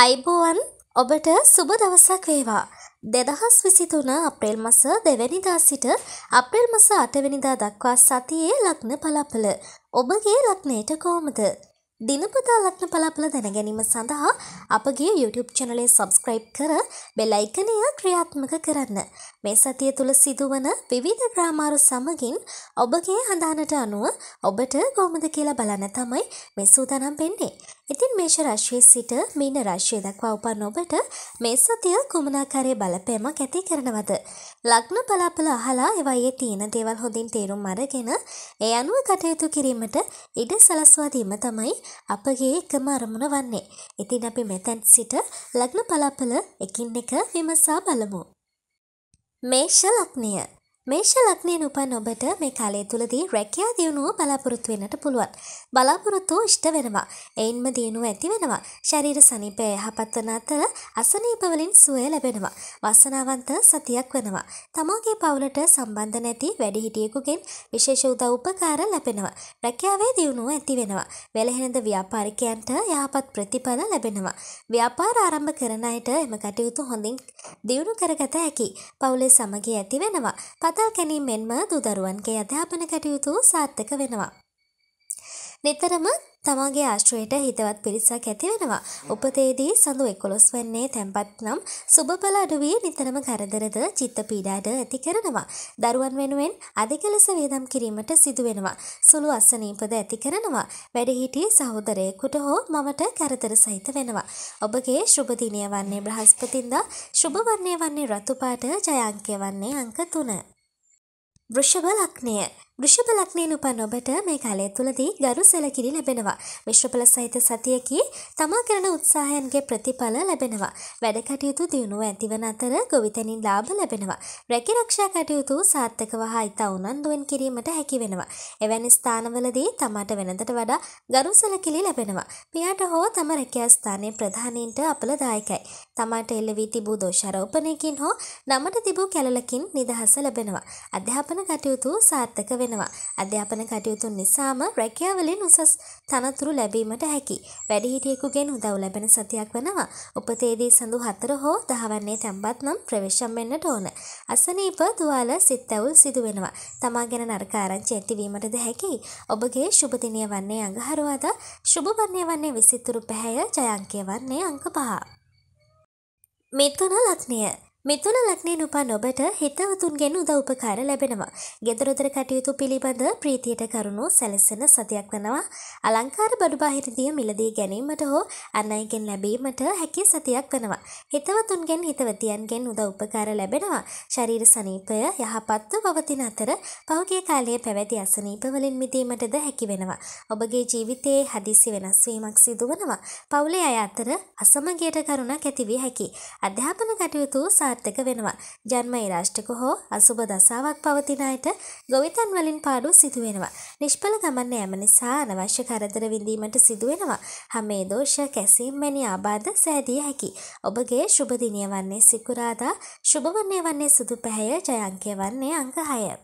අයිබෝවන් ඔබට සුබ දවසක් වේවා. දෙදහස් විසිතුන අප්‍රේල් මස දෙවැනිදා සිට අප්‍රේල් මස අටවැනිදා දක්වා සතියේ ලක්න පලපල. ඔබගේ ලක්නයට කෝමද. දිනපතා ලක්න පලාපල දැනගැනීම සඳහා අපගේ YouTube චනලේ සබස්ක්‍රයිබ් කර බෙලයිකනය ක්‍රියාත්මක කරන්න. මේ සතිය තුළ සිදුවන විවිධ ග්‍රාමාරු සමගින් ඔබගේ හඳානට අනුව ඔබට ගොමද කියලා බලන්න තමයි මේ සූදානම් වෙන්නේ. ඉතින් මේෂ රශ්වය සිට මීන රශ්වය දක්වා උපන් ඔබට මේ සතිය කුමනාකාරය බලපෑමක් ඇති කරනවද. ලක්න පලාපල අහලා එවයේ තියෙන දේවල් හොඳින් තේරුම් අරගෙන ඒ අනුව කටයුතු කිරීමට ඉඩ සලස්වා දීම තමයි අපගේ එකම අරමුණ වන්නේ. ඉතින් අපි මෙතැන් සිට ලග්න පලාපල එකින් එක විමසා බලමු. මේෂ ලග්නය මේෂ ලග්නයෙන් උපන් ඔබට මේ කාලය තුළදී රැකියා දියුණුව බලාපොරොත්තු වෙන්නට පුළුවන්. බලාපොරොත්තු ඉෂ්ට වෙනවා. එයින්ම දියුණුව ඇති වෙනවා. ශරීර සනීපය යහපත් වන අතර අසනීප වලින් සුවය ලැබෙනවා. වසනාවන්ත සතියක් වෙනවා. තමාගේ පවුලට සම්බන්ධ නැති වැඩිහිටියෙකුගෙන් විශේෂ උදව් උපකාර ලැබෙනවා. රැකියාවේ දියුණුව ඇති වෙනවා. වෙළහෙනද ව්‍යාපාරිකයන්ට යහපත් ප්‍රතිඵල ලැබෙනවා. ව්‍යාපාර ආරම්භ කරන අයට එම කටයුතු හොඳින් දියුණු කරගත හැකි. පවුලේ සමගිය ඇති වෙනවා. පතල් කැනීම මෙන්ම දුදරුවන්ගේ අධ්‍යාපන කටයුතු සාර්ථක වෙනවා. නිතරම තමන්ගේ ආශ්‍රයට හිතවත් පිරිසක් ඇති වෙනවා. උපතේදී සඳු එකොළොස් වන්නේ තැන්පත් නම් සුබබල අඩුවී නිතරම කරදරද චිත්ත පීඩාට ඇති කරනවා. දරුවන් වෙනුවෙන් අධික ලෙස වේදම් කිරීමට සිදුවෙනවා. සුළු අසනීපද ඇති කරනවා. වැඩිහිටි සහෝදරයෙකුට හෝ මවට කරදර සහිත වෙනවා. ඔබගේ ශුභ දිනය වන්නේ බ්‍රහස්පතින්දා, ශුභ වර්ණය වන්නේ රතු පාට, ජය අංකය වන්නේ අංක 3. වෘෂභ ලග්නය වෘෂභ ලග්නයෙන් උපන් ඔබට මේ කාලය තුලදී ගරු සැලකිලි ලැබෙනවා. මිශ්‍රඵල සහිත සතියකී තමා කරන උත්සාහයන්ගේ ප්‍රතිඵල ලැබෙනවා. වැඩ කටයුතු දියුණුව ඇතිවන අතර ගොවිතැනින් ලාභ ලැබෙනවා. රැකිරක්ෂා කටයුතු සාර්ථකව හා ඉතා උනන්දුවෙන් කිරීමට හැකි වෙනවා. එවැනි ස්ථානවලදී තමාට වෙනදට වඩා ගරු සැලකිලි ලැබෙනවා. පියාට හෝ තම රැකියා ස්ථානයේ ප්‍රධානීන්ට අපලදායකයි. තමාට එල්ල වී තිබූ දෝෂාරෝපණයකින් හෝ නමට තිබූ කැළලකින් නිදහස ලැබෙනවා. අධ්‍යාපන කටයුතු සාර්ථක වෙනවා. යනවා. අධ්‍යාපන කටයුතු නිසාම රැකියාවලින් උසස් තනතුරු ලැබීමට හැකි. වැඩිහිටියෙකුගෙන් උදව් ලැබෙන සතියක් වෙනවා. උපතේදී සඳු හතර හෝ දහවන්නේ තැම්පත් නම් ප්‍රවේශම් වෙන්නට ඕන. අසනීප තුවාල සිත්තැවුල් සිදු වෙනවා. තමා ගැන නරක ආරංචි ඇතිවීමටද හැකි. ඔබගේ සුබ දිනය වන්නේ අඟහරුවාදා සුබ වර්ණය වන්නේ 23 පැහැය ජය අංකය වන්නේ අංක 5. මිථුන ලග්නය මෙතුන ලක්නේ උපන් ඔබට හිතවතුන්ගෙන් උද උපකාර ලැබෙනවා. ගෙදරොදර කටයුතු පිළිබඳ ප්‍රීතියට කරුණු සැලසෙන සතියක් වනවා. අලංකාර බඩු බාහිරදිය මිලදී ගැනීමට හෝ අන් අයගෙන් ලැබීමට හැකි සතියක් වනවා. හිතවතුන්ගෙන් හිතවතියන්ගෙන් උද උපකාර ලැබෙනවා. ශරීර සනීපය යහපත්ව පවතින අතර පහුගිය කාලයේ පැවැති අසනීප වලින් මිදීමටද හැකි වෙනවා. ඔබගේ ජීවිතයේ හදිසි වෙනස් වීමක් සිදු වෙනවා. පවුලේ අය අතර අසමගියට කරුණක් ඇති විය හැකි. අධ්‍යාපන කටයුතු සා සාර්ථක වෙනවා. ජන්ම ඉරාෂ්ටක හෝ අසුබ දසාවක් පවතින අයට ගොවිතැන් වලින් පාඩු සිදු වෙනවා. නිෂ්ඵල ගමන් යාම නිසා අනවශ්‍ය කරදර විඳීමට සිදු වෙනවා. හැමේ දෝෂ කැසීම් වැනි ආබාධ සෑදිය හැකි. ඔබගේ සුබ දිනය වන්නේ සිකුරාදා සුබ වන්නේ වන්නේ සුදු පැහැය ජය අංකය වන්නේ අංක 6.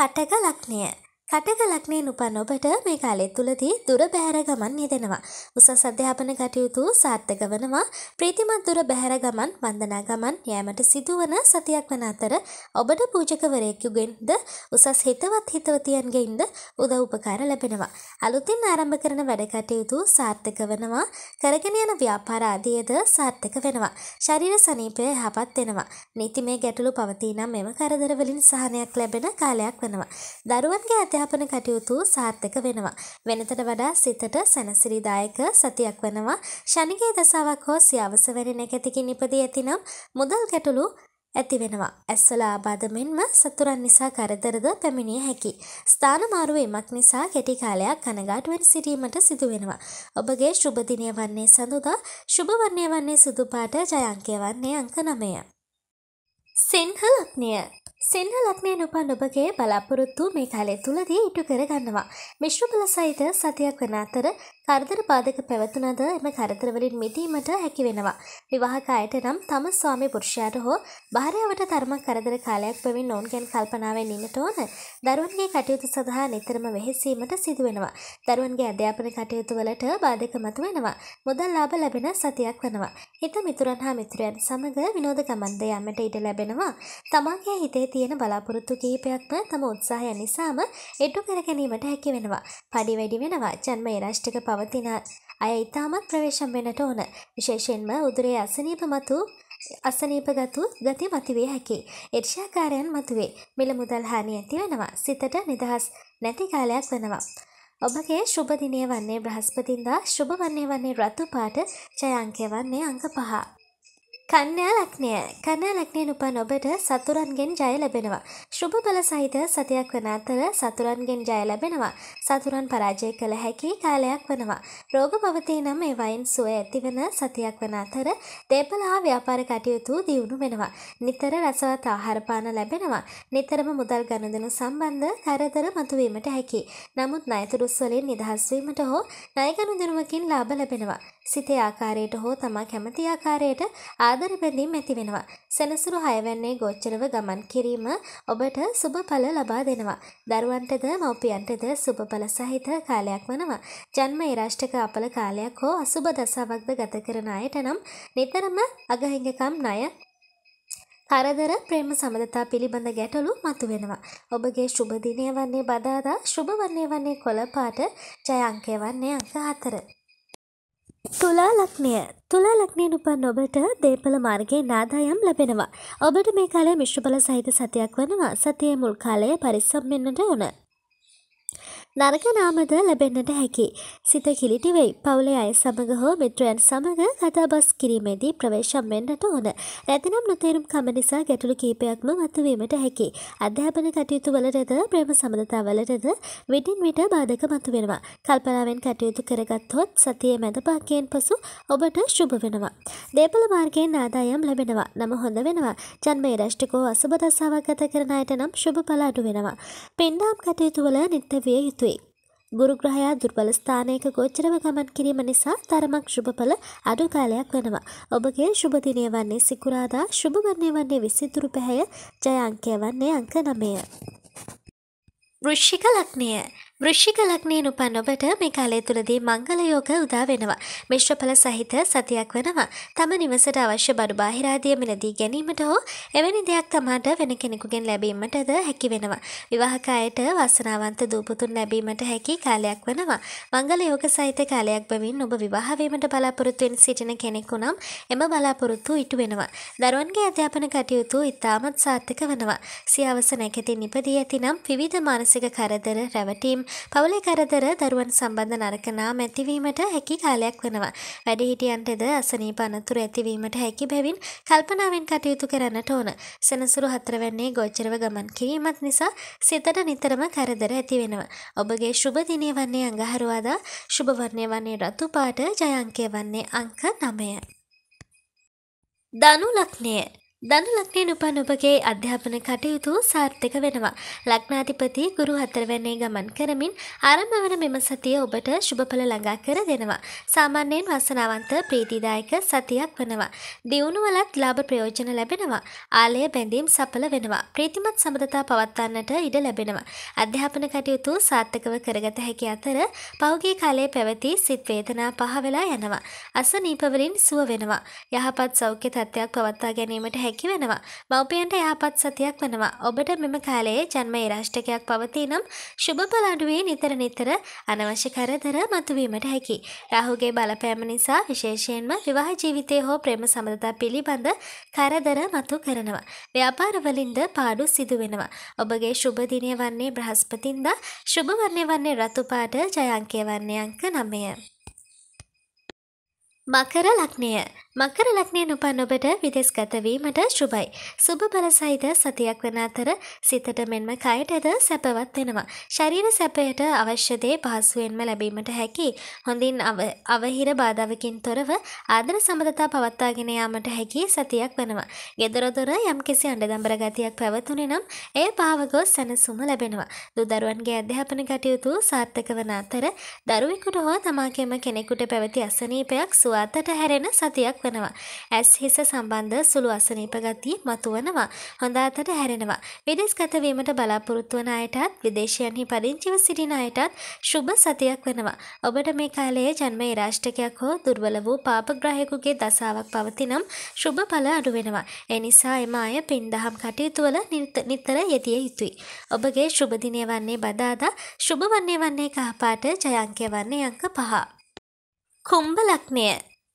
කටක ලක්ෂණය කටක ලක්නේ උපන් ඔබට මේ කාලය තුළදී දුර බැහැර ගමන් යෙදෙනවා. උසස් අධ්‍යාපන කටයුතු සාර්ථක වනවා. ප්‍රීතිමත් දුර බැහැර ගමන් වන්දනා ගමන් යෑමට සිදුවන සතියක් වන අතර ඔබට පූජකවරයෙකුගෙන්ද උසස් හිතවත් හිතවතියන්ගෙන්ද උදව් උපකාර ලැබෙනවා. අලුතින් ආරම්භ කරන වැඩ කටයුතු සාර්ථක වනවා. කරගෙන යන ව්‍යාපාර ආදියද සාර්ථක වෙනවා. ශරීර සනීපය යහපත් වෙනවා. නීතිමය ගැටලු පවතිනම් මෙම කරදර වලින් සහනයක් ලැබෙන කාලයක් වෙනවා. දරුවන්ගේ අධ්‍යාපන අධ්‍යාපන කටයුතු සාර්ථක වෙනවා. වෙනතට වඩා සිතට සැනසිරිදායක සතියක් වෙනවා. ශනිගේ දසාවක් හෝ සියවස වැනි නැකතිකින් ඉපදී ඇතිනම් මුදල් ගැටලු ඇති වෙනවා. ඇස්වල ආබාධ මෙන්ම සතුරන් නිසා කරදරද පැමිණිය හැකි. ස්ථාන මාරුවීමක් නිසා කෙටි කාලයක් කනගාටුවෙන් සිටීමට සිදු වෙනවා. ඔබගේ ශුභ දිනය වන්නේ සඳුදා, ශුභ වර්ණය වන්නේ සුදු පාට, ජය අංකය වන්නේ අංක 9. සිංහ ලග්නය සිංහලත්මය නුපන් ඔබගේ බලාපොරොත්තු මේ කාලය තුළදී ඉටු කරගන්නවා. මිශ්‍රබල සහිත සතියක් වන අතර කරදර පාදක පැවතුනද එම කරදරවලින් මිදීමට හැකි වෙනවා. විවාහක අයට නම් තම ස්වාමි පුරුෂයාට හෝ භාරයාවට තරම කරදර කාලයක් පෙමින් නොන් ගැන් කල්පනාවෙන් ඉන්නට ඕන. දරුවන්ගේ කටයුතු සඳහා නිතරම වෙහෙසීමට සිදුවෙනවා. දරුවන්ගේ අධ්‍යාපන කටයුතු වලට බාධක මතු වෙනවා. මුදල් ලාභ ලැබෙන සතියක් වෙනවා. හිත මිතුරන් හා මිතුරයන් සමග විනෝද ගමන්ද යන්නට ඉඩ ලැබෙනවා. තමාගේ හිතේ තියෙන බලාපොරොත්තු කීපයක්ම තම උත්සාහය නිසාම එඩ්ඩු කරගැනීමට හැකි වෙනවා. පඩි වැඩි වෙනවා ජන්ම ඒරාෂ්ටික පවතින අය ඉතාමත් ප්‍රවේශම් වෙනට ඕන. විශේෂයෙන්ම උදුරේ අසනීප මතු අසනීපගතු ගති මතිවේ හැකි. එර්ෂාකාරයන් මතුවේ. මිල මුදල් හානි ඇති වෙනවා. සිතට නිදහස් නැති කාලයක් වෙනවා. ඔබගේ ශුභ දිනය වන්නේ බ්‍රහස්පතින්දා ශුභ වන්නේ වන්නේ රතු පාට ජය අංකය වන්නේ අංක පහ. කන්‍යා ලක්නය කන්‍යා ලක්නයෙන් උපන් ඔබට සතුරන්ගෙන් ජය ලැබෙනවා. ශුභ බල සහිත සතියක් වන අතර සතුරන්ගෙන් ජය ලැබෙනවා. සතුරන් පරාජය කළ හැකි කාලයක් වනවා. රෝග පවතී නම් ඒවයින් සුව ඇතිවන සතියක් වන අතර දේපල හා ව්‍යාපාර කටයුතු දියුණු වෙනවා. නිතර රසවත් ආහාරපාන ලැබෙනවා. නිතරම මුදල් ගනුදෙනු සම්බන්ධ කරදර මතුවීමට හැකි. නමුත් ණයතුරුස් වලින් නිදහස් වීමට හෝ ණය ගනුදෙනුවකින් ලාභ ලැබෙනවා. සිතේ ආකාරයට හෝ තමා කැමති ආකාරයට ආද ආදර බැඳීම් ඇති වෙනවා. සෙනසුරු හයවැන්නේ ගෝචරව ගමන් කිරීම ඔබට සුබ ඵල ලබා දෙනවා. දරුවන්ටද මව්පියන්ටද සුබ ඵල සහිත කාලයක් වනවා. ජන්ම ඒරාෂ්ටක අපල කාලයක් හෝ අසුබ දසාවක්ද ගත කරන අයට නම් නිතරම අගහිඟකම් ණය හරදර ප්‍රේම සමඳතා පිළිබඳ ගැටලු මතුවෙනවා. ඔබගේ ශුභ දිනය වන්නේ බදාදා ශුභ වන්නේ වන්නේ කොළපාට ජය අංකය වන්නේ අංක හතර. තුලා ලක්නය තුලා ලක්නයෙන් උපන් ඔබට දේපල මාර්ගයේ නාදායම් ලැබෙනවා. ඔබට මේ කාලය මිශ්‍රඵල සහිත සතියක් වනවා. සතියේ මුල් කාලය පරිස්සම් වෙන්නට ඕන. නරක නාමද ලැබෙන්නට හැකි. සිත කිලිටි වෙයි. පවුලේ අය සමග හෝ මිත්‍රයන් සමග කතාබස් කිරීමේදී ප්‍රවේශම් වෙන්නට ඕන. නැතිනම් නොතේරුම් කම නිසා ගැටලු කීපයක්ම මතුවීමට හැකි. අධ්‍යාපන කටයුතු වලටද ප්‍රේම සමඳතා වලටද විටින් විට බාධක මතුවෙනවා. කල්පනාවෙන් කටයුතු කරගත්හොත් සතියේ මැද පාකයෙන් පසු ඔබට ශුභ වෙනවා. දේපල මාර්ගයෙන් ආදායම් ලැබෙනවා. නම හොඳ වෙනවා. ජන්මේ රැෂ්ටකෝ අසුබ දසාවක් ගත කරන අයට නම් ශුභ පල අඩු වෙනවා. පින්ඩාම් කටයුතු වල නිත්‍ය විය යුතුය. ගුරුග්‍රහයා දුර්බල ස්ථානයක ගෝචරව ගමන් කිරීම නිසා තරමක් ශුභඵල අඩු කාලයක් වෙනවා. ඔබගේ ශුභ දිනය වන්නේ සිකුරාදා ශුභ වන්නේ වන්නේ 23 පැහැය ජය අංකය වන්නේ අංක 9. වෘශ්චික ලග්නය වෘෂික ලග්නයෙන් උපන් ඔබට මේ කාලය තුළදී මංගල යෝග උදා වෙනවා. මිශ්‍ර ඵල සහිත සතියක් වෙනවා. තම නිවසට අවශ්‍ය බඩු බාහිර ආදිය මිලදී ගැනීමට හෝ එවැනි දෙයක් තමාට වෙන කෙනෙකුගෙන් ලැබීමටද හැකි වෙනවා. විවාහක අයට වාසනාවන්ත දූපුතුන් ලැබීමට හැකි කාලයක් වෙනවා. මංගල යෝග සහිත කාලයක් බැවින් ඔබ විවාහ වීමට බලාපොරොත්තු වෙන සිටින කෙනෙකු නම් එම බලාපොරොත්තු ඉටු වෙනවා. දරුවන්ගේ අධ්‍යාපන කටයුතු ඉතාමත් සාර්ථක වෙනවා. සිය අවසන එකතින් ඉපදී ඇතිනම් විවිධ මානසික කරදර රැවටීම් පවුලේ කරදර දරුවන් සම්බන්ධ නරක නාම ඇතිවීමට හැකි කාලයක් වෙනවා. වැඩිහිටියන්ටද අසනීප අනතුරු ඇතිවීමට හැකි බැවින් කල්පනාවෙන් කටයුතු කරන්නට ඕන. සෙනසුරු හතරවැන්නේ ගෝචරව ගමන් කිරීමත් නිසා සිතට නිතරම කරදර ඇති වෙනවා. ඔබගේ ශුභ දිනය වන්නේ අඟහරුවාදා ශුභ වර්ණය වන්නේ රතු පාට ජයංකය වන්නේ අංක 9. දනු ලග්නය ධනු ලග්නයෙන් උපන් ඔබගේ අධ්‍යාපන කටයුතු සාර්ථක වෙනවා. ලග්නාධිපති ගුරු හතරවැන්නේ ගමන් කරමින් ආරම්භ වන මෙම සතිය ඔබට සුබඵල ළඟා කර දෙනවා. සාමාන්‍යයෙන් වාසනාවන්ත ප්‍රීතිදායක සතියක් වෙනවා. දියුණුවලත් ලාභ ප්‍රයෝජන ලැබෙනවා. ආලය බැඳීම් සඵල වෙනවා. ප්‍රීතිමත් සම්බන්ධතා පවත්වන්නට ඉඩ ලැබෙනවා. අධ්‍යාපන කටයුතු සාර්ථකව කරගත හැකි අතර පෞගේ කාලයේ පැවති සිත් වේදනා පහ වෙලා යනවා. අසනීප වලින් සුව වෙනවා. යහපත් සෞඛ්‍ය තත්ත්වයක් පවත්වා ගැනීමට හැකි වෙනවා. මව්පියන්ට යහපත් සතියක් වෙනවා. ඔබට මෙම කාලයේ ජන්ම ඒරාෂ්ටකයක් පවතී නම් ශුභ බල අඩුවේ නිතර නිතර අනවශ්‍ය කරදර මතුවීමට හැකි. රාහුගේ බලපෑම නිසා විශේෂයෙන්ම විවාහ ජීවිතය හෝ ප්‍රේම සමඳතා පිළිබඳ කරදර මතු කරනවා. ව්‍යාපාරවලින්ද පාඩු සිදු වෙනවා. ඔබගේ ශුභ දිනය වන්නේ බ්‍රහස්පතින්දා ශුභ වර්ණය වන්නේ රතුපාට ජයංකය වන්නේ අංක 9. මකර ලක්නය මකර ලක්නය නුපන් ඔබට විදෙස්ගතවීමට ශුභයි. සුභ බලසයිද සතියක් වන අතර සිතට මෙන්ම කයටද සැපවත් වෙනවා. ශරීර සැපයට අවශ්‍යදේ පහසුවෙන්ම ලැබීමට හැකි. හොඳින් අවහිර බාධාවකින් තොරව ආදර සමඳතා පවත්තාගෙන යාමට හැකි සතියක් වෙනවා. ගෙදරදොර යම්කිසි අඩදම්බර ගතියක් පැවතුනේ නම් එය පාවගොස් සැනසුම ලැබෙනවා. දුදරුවන්ගේ අධ්‍යාපන කටයුතු සාර්ථක වන අතර දරුවෙකුට හෝ තමාකෙම කෙනෙකුට පැවති අසනීපයක් සුව වේගවත් අතහැරෙන සතියක් වෙනවා. ඇස් හිස සම්බන්ධ සුළු අසනීප ගතිය මතුවනවා. හොඳ අතට හැරෙනවා. විදේශගත වීමට බලාපොරොත්තු වන අයටත් විදේශයන්හි පදිංචිව සිටින අයටත් සුබ සතියක් වෙනවා. ඔබට මේ කාලයේ ජන්මයේ රාෂ්ටකයක් හෝ දුර්වල වූ පාපග්‍රාහකයෙකුගේ දසාවක් පවතිනම් සුබ ඵල අඩු වෙනවා. ඒ නිසා එම අය පින්දහම් කටයුතු වල නිතර යෙදිය යුතුයි. ඔබගේ ශුභ දිනය වන්නේ බදාදා ශුභ වන්නේ වන්නේ කහපාට ජයංකය වන්නේ අංක පහ. කුම්භ ලක්ෂණය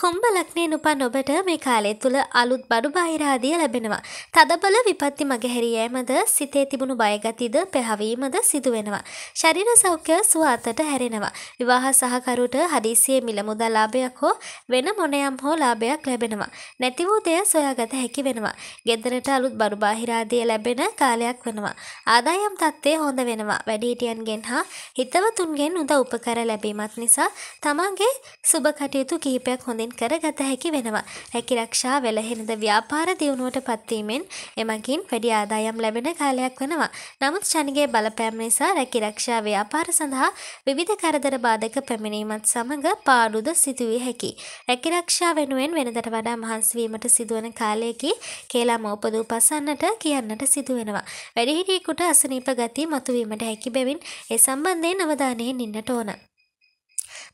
කුම්භ ලග්නයෙන් උපන් ඔබට මේ කාලය තුල අලුත් බඩු බාහිරාදිය ලැබෙනවා. තදබල විපත්ති මගහැරී යෑමද සිතේ තිබුණු බයගතිද පැහැවීමද සිදු වෙනවා. ශරීර සෞඛ්‍ය සුව අතට හැරෙනවා. විවාහ සහකරුට හදිසියේ මිල මුදල් ලාභයක් හෝ වෙන මොනයම් හෝ ලාභයක් ලැබෙනවා. නැති වූ දෙය සොයාගත හැකි වෙනවා. ගෙදරට අලුත් බඩු බාහිරාදිය ලැබෙන කාලයක් වෙනවා. ආදායම් තත්ත්වය හොඳ වෙනවා. වැඩිහිටියන්ගෙන් හා හිතවතුන්ගෙන් උදව් උපකාර ලැබීමත් නිසා තමන්ගේ සුබ කටයුතු කිහිපයක් හොඳින් වෙන් කර ගත හැකි වෙනවා. රැකිරක්ෂා වෙළහෙනද ව්‍යාපාර දියුණුවට පත්වීමෙන් එමගින් වැඩි ආදායම් ලැබෙන කාලයක් වෙනවා. නමුත් ශනිගේ බලපෑම නිසා රැකිරක්ෂා ව්‍යාපාර සඳහා විවිධ කරදර බාධක පැමිණීමත් සමඟ පාඩුද සිදුවිය හැකි. රැකිරක්ෂා වෙනුවෙන් වෙනදට වඩා මහන්සවීමට සිදුවන කාලයකි කියලා මෝපදූ පසන්නට කියන්නට සිදුවෙනවා. වැඩිහිටියෙකුට අසනීප ගති මතුවීමට හැකි බැවින් ඒ සම්බන්ධයෙන් අවධානයෙන් ඉන්නට ඕන.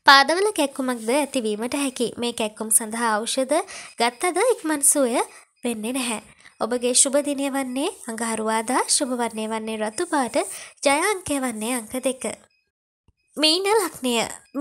පාදවල කැක්කුමක්ද ඇතිවීමට හැකි. මේ කැක්කුම් සඳහා ඖෂධ ගත්තද ඉක්මන් සුවය වෙන්නේ නැහැ. ඔබගේ ශුභ දිනය වන්නේ අඟහරුවාදා ශුභ වර්ණය වන්නේ රතු පාට ජය අංකය වන්නේ අංක දෙක. මීන ලක්නය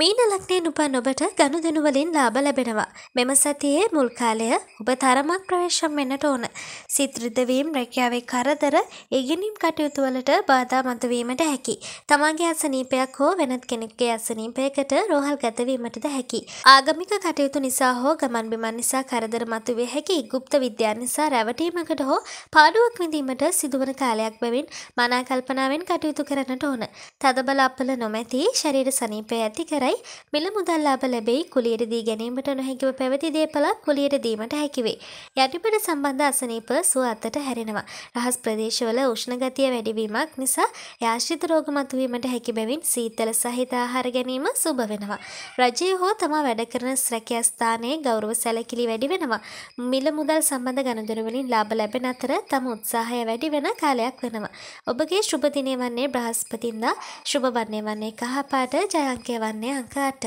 මීන ලක්නයෙන් උපන් ඔබට ගණු දෙනුවලින් ලාබ ලැබෙනවා. මෙම සතියේ මුල්කාලය ඔබ තරමක් ප්‍රවේශම් වෙන්නට ඕන. සිත්‍රද්ධවීම් රැකියාවේ කරදර ඉගෙනීම් කටයුතුවලට බාධා මතවීමට හැකි. තමන්ගේ අසනීපයක් හෝ වෙනත් කෙනෙක්ගේ අසනීපයකට රෝහල් ගතවීමටද හැකි. ආගමික කටයුතු නිසා හෝ ගමන් බිමන් නිසා කරදර මතුවේ හැකි ගුප්ත විද්‍යාන් නිසා රැවටීමකට හෝ පාඩුවක් විඳීමට සිදුවන කාලයක් බැවින් මනාකල්පනාවෙන් කටයුතු කරන්නට ඕන. තදබල අපල නොමැති ශරීර සනීපය ඇති කරයි මිල මුදල් ලාභ ලැබෙයි කුලියට දී ගැනීමට නොහැකිව පැවති දේපලක් කුලියට දීමට හැකිවේ. යටිපෙළ සම්බන්ධ අසනීප සුව අතට හැරෙනවා. රහස් ප්‍රදේශවල උෂ්ණ ගතිය වැඩිවීමක් නිසා යාශ්‍රිත රෝග මතුවීමට හැකි බැවින් සීතල සහිත ආහාර ගැනීම සුබ වෙනවා. රජය හෝ තමා වැඩ කරන රැකියා ස්ථානයේ ගෞරව සැලකිලි වැඩි වෙනවා. මිල මුදල් සම්බන්ධ ගනුදෙනු වලින් ලාභ ලැබෙන අතර තම උත්සාහය වැඩි වෙන කාලයක් වෙනවා. ඔබගේ ශුභ දිනය වන්නේ බ්‍රහස්පතින්දා, ශුභ වන්නේ වන්නේ කහ පාට ජයංකය වන්නේ අංක අට.